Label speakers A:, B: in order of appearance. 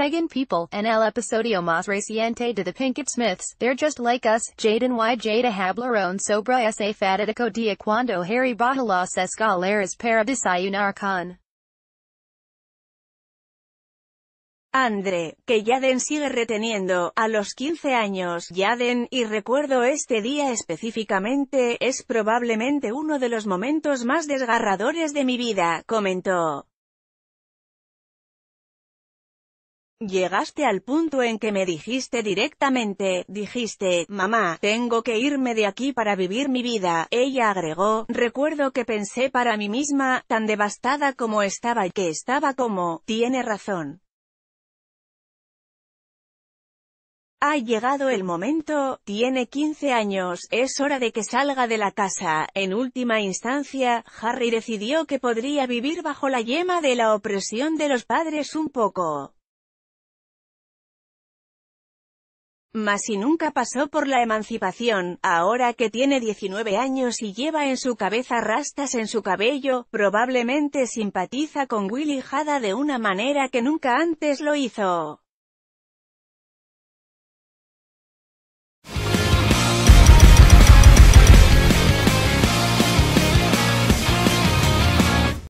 A: Segan people, en el episodio más reciente de The Pinkett Smiths, They're Just Like Us, Jaden y Jada Hablaron sobre ese fatídico día cuando Harry baja las escaleras para desayunar con
B: Andre, que Yaden sigue reteniendo, a los 15 años, Yaden, y recuerdo este día específicamente, es probablemente uno de los momentos más desgarradores de mi vida, comentó. Llegaste al punto en que me dijiste directamente, dijiste, mamá, tengo que irme de aquí para vivir mi vida, ella agregó, recuerdo que pensé para mí misma, tan devastada como estaba y que estaba como, tiene razón. Ha llegado el momento, tiene 15 años, es hora de que salga de la casa. En última instancia, Harry decidió que podría vivir bajo la yema de la opresión de los padres un poco. Mas si nunca pasó por la emancipación, ahora que tiene 19 años y lleva en su cabeza rastas en su cabello, probablemente simpatiza con Willy Hada de una manera que nunca antes lo hizo.